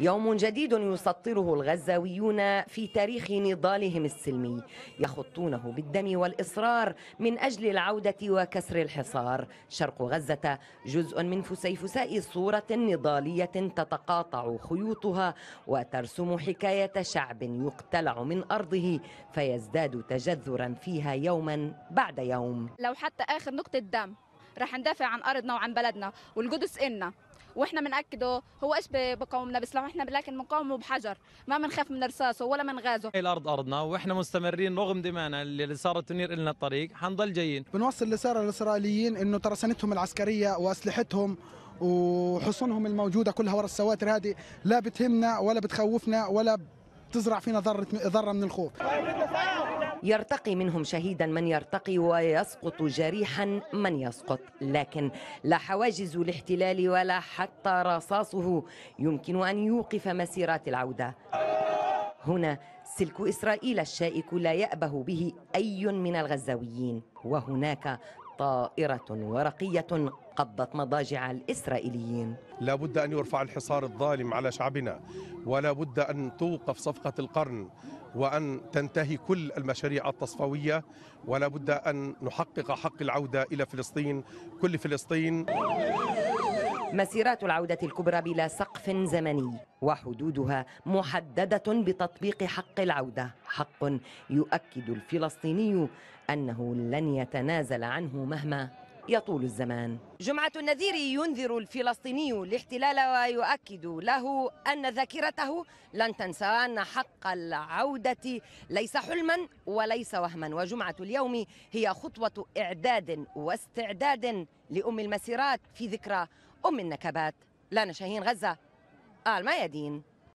يوم جديد يسطره الغزاويون في تاريخ نضالهم السلمي يخطونه بالدم والإصرار من أجل العودة وكسر الحصار شرق غزة جزء من فسيفساء صورة نضالية تتقاطع خيوطها وترسم حكاية شعب يقتلع من أرضه فيزداد تجذرا فيها يوما بعد يوم لو حتى آخر نقطة دم رح ندافع عن أرضنا وعن بلدنا والقدس إنا واحنا بناكده هو ايش بقاومنا بسلاح احنا لكن بنقاومه بحجر ما بنخاف من رصاصه ولا من غازه هي الارض ارضنا واحنا مستمرين رغم دمانا اللي صارت تنير لنا الطريق حنضل جايين بنوصل رساله للاسرائيليين انه ترسانتهم العسكريه واسلحتهم وحصونهم الموجوده كلها ورا السواتر هذه لا بتهمنا ولا بتخوفنا ولا بتزرع فينا ذره ذره من الخوف يرتقي منهم شهيدا من يرتقي ويسقط جريحا من يسقط لكن لا حواجز الاحتلال ولا حتى رصاصه يمكن أن يوقف مسيرات العودة هنا سلك إسرائيل الشائك لا يأبه به أي من الغزاويين وهناك طائرة ورقية قضت مضاجع الإسرائيليين لا بد أن يرفع الحصار الظالم على شعبنا ولا بد أن توقف صفقة القرن وأن تنتهي كل المشاريع التصفوية ولا بد أن نحقق حق العودة إلى فلسطين كل فلسطين مسيرات العودة الكبرى بلا سقف زمني وحدودها محددة بتطبيق حق العودة حق يؤكد الفلسطيني أنه لن يتنازل عنه مهما يطول الزمان جمعة النذير ينذر الفلسطيني الاحتلال ويؤكد له أن ذاكرته لن تنسى أن حق العودة ليس حلما وليس وهما وجمعة اليوم هي خطوة إعداد واستعداد لأم المسيرات في ذكرى أم النكبات لانا شاهين غزة آل يدين